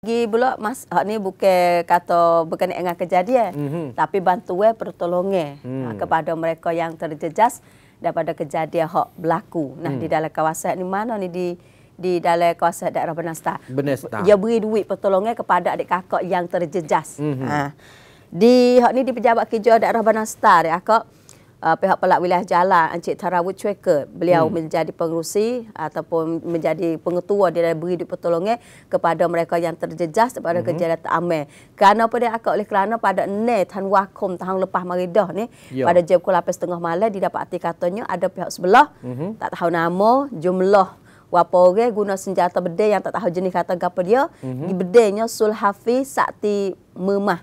lagi pula mas hak ni bukan kata bukan dengan kejadian mm -hmm. tapi bantuan pertolongan mm. ha, hmm. kepada mereka yang terjejas daripada kejadian hak berlaku nah mm. di hmm. dalam kawasan ni mana ni di di dalam kawasan daerah Benasta. Benasta. Dia beri duit pertolongan kepada adik kakak yang terjejas. Mm -hmm. ha. Di hak ni di pejabat kerja daerah Benasta dia kak uh, pihak pelak wilayah jalan Encik Tarawut Cueka beliau hmm. menjadi pengerusi ataupun menjadi pengetua dia dan beri pertolongan kepada mereka yang terjejas daripada hmm. kejadian amal. Kenapa dia akak oleh kerana pada ne tahun wakum tahun lepas maridah ni ya. pada jam pukul tengah malam dia didapati katanya ada pihak sebelah hmm. tak tahu nama jumlah Wapa orang guna senjata bedai yang tak tahu jenis kata apa dia. Mm -hmm. Bedainya Sulhafi Sakti Memah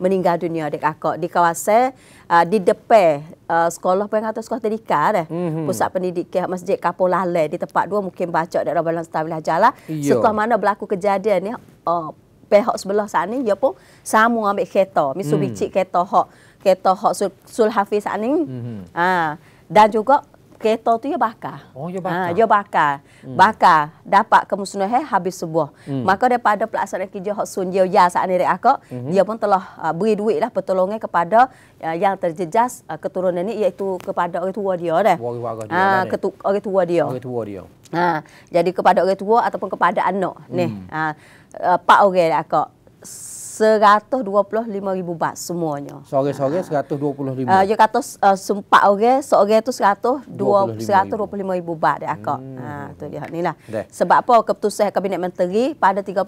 meninggal dunia dek aku di kawasan uh, di Depe uh, sekolah pun atau sekolah tadika dah mm-hmm. pusat pendidikan masjid Kapo di tempat dua mungkin baca dak dalam stabilah jalan Yo. setelah mana berlaku kejadian ya uh, pihak sebelah sana ni dia ya pun sama ambil keto, misu mm. bicik kereta hok hmm. kereta hok sul, sul hafiz sana mm-hmm. uh, dan juga kereta tu ia ya bakar. Oh, ia ya ha, bakar. Ha, ya ia bakar. Hmm. Bakar. Dapat kemusnah eh, habis sebuah. Hmm. Maka daripada pelaksanaan kerja Hak Sun Jiu Ya saat ini dari aku, hmm. dia pun telah uh, beri duit lah pertolongan kepada uh, yang terjejas uh, keturunan ini iaitu kepada orang tua dia. Dah. Warga dia. Ha, dah, ketu- orang tua dia. Orang tua dia. Ha, jadi kepada orang tua ataupun kepada anak. Hmm. Ni. Ha, uh, pak orang dari aku. 125,000 baht semuanya. Sore-sore 125. Uh, ah, dia kata uh, sempat orang, okay. seorang itu 125,000 baht dia akak. Hmm. Ha, tu dia inilah. De. Sebab apa keputusan kabinet menteri pada 31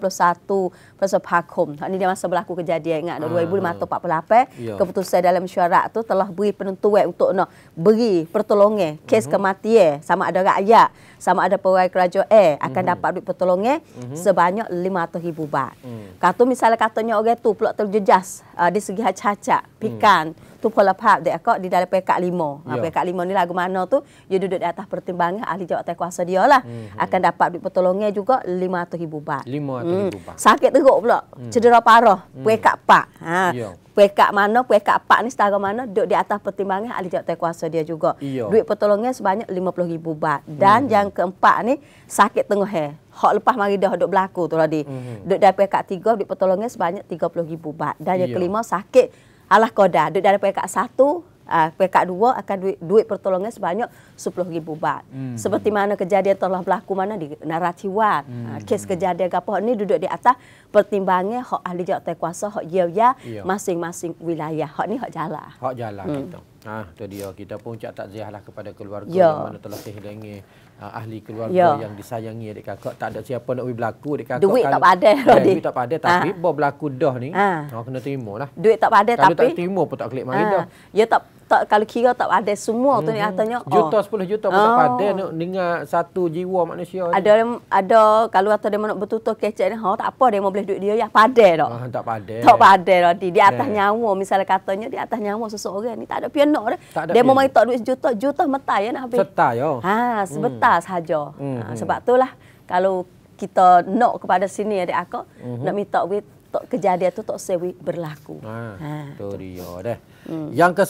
Pasal Pakum. Ha, ini dia masa berlaku kejadian ingat ha. 2548. Yeah. Keputusan dalam syarat tu telah beri penentuan untuk nak beri pertolongan kes uh kematian sama ada rakyat sama ada pegawai kerajaan eh, akan uh-huh. dapat duit pertolongan uh-huh. sebanyak 500,000 baht. Uh-huh. Kata misalnya katanya orang tu pula terjejas uh, di segi hacak-hacak, hmm. pikan. Hmm. Tu pula pap dia kok di dalam pk limo, ha, Ya. pk limo ni lagu mana tu, dia duduk di atas pertimbangan ahli jawatan kuasa dia lah. Hmm. Akan dapat duit pertolongan juga 500 ribu baht. 500 ribu baht. Hmm. Sakit teruk pula. Hmm. Cedera parah. Hmm. pk pak. Ha. Ya. Puekak mana, puekak pak ni setara mana, duduk di atas pertimbangan ahli jawatan kuasa dia juga. Iyo. Duit pertolongan sebanyak RM50,000 baht. Dan mm-hmm. yang keempat ni, sakit tengah hair. Hak lepas mari dah duduk berlaku tu tadi. Mm-hmm. Duduk dari puekak tiga, duit pertolongan sebanyak RM30,000 baht. Dan Iyo. yang kelima, sakit alah kodah, Duduk dari puekak satu, Uh, ah, pekat dua akan duit, duit pertolongan sebanyak RM10,000 baht. Hmm. Seperti mana kejadian telah berlaku mana di Naratiwan. Ah, hmm. Uh, kes kejadian apa ini duduk di atas pertimbangan hak ahli jawatan kuasa, hak yaya, masing-masing wilayah. Hak ini hak jalan. Hak jalan hmm. kita. Ha, itu dia. Kita pun tak ziarah lah kepada keluarga ya. yang mana telah kehilangi uh, ha, ahli keluarga ya. yang disayangi adik kakak. Tak ada siapa nak pergi berlaku adik kakak. Duit tak pada. Ya, duit tak pada ha. tapi ha. berlaku dah ni. Ha. Oh, kena terima lah. Duit tak pada tapi. Kalau tak terima pun tak klik mari ha. dah. Ya tak, tak kalau kira tak ada semua tu mhm. ni katanya oh. juta oh. 10 juta pun oh. tak ada nak dengar satu jiwa manusia ada ada kalau kata dia nak bertutur kecek ni ha tak apa dia mau boleh duit dia ya pada dok ah, tak pada tak pada dok di atas De. Eh. nyawa misalnya katanya di atas nyawa seseorang ni tak ada pian dah dia mau mai tak duit juta juta mata ya nak habis serta yo oh. ha sebetas hmm. saja mm-hmm. ha, hmm, hmm. sebab itulah kalau kita nak kepada sini adik aku mm-hmm. nak minta duit tok kejadian tu tak sewi berlaku. Ha, ha. tu dia deh. Yang ke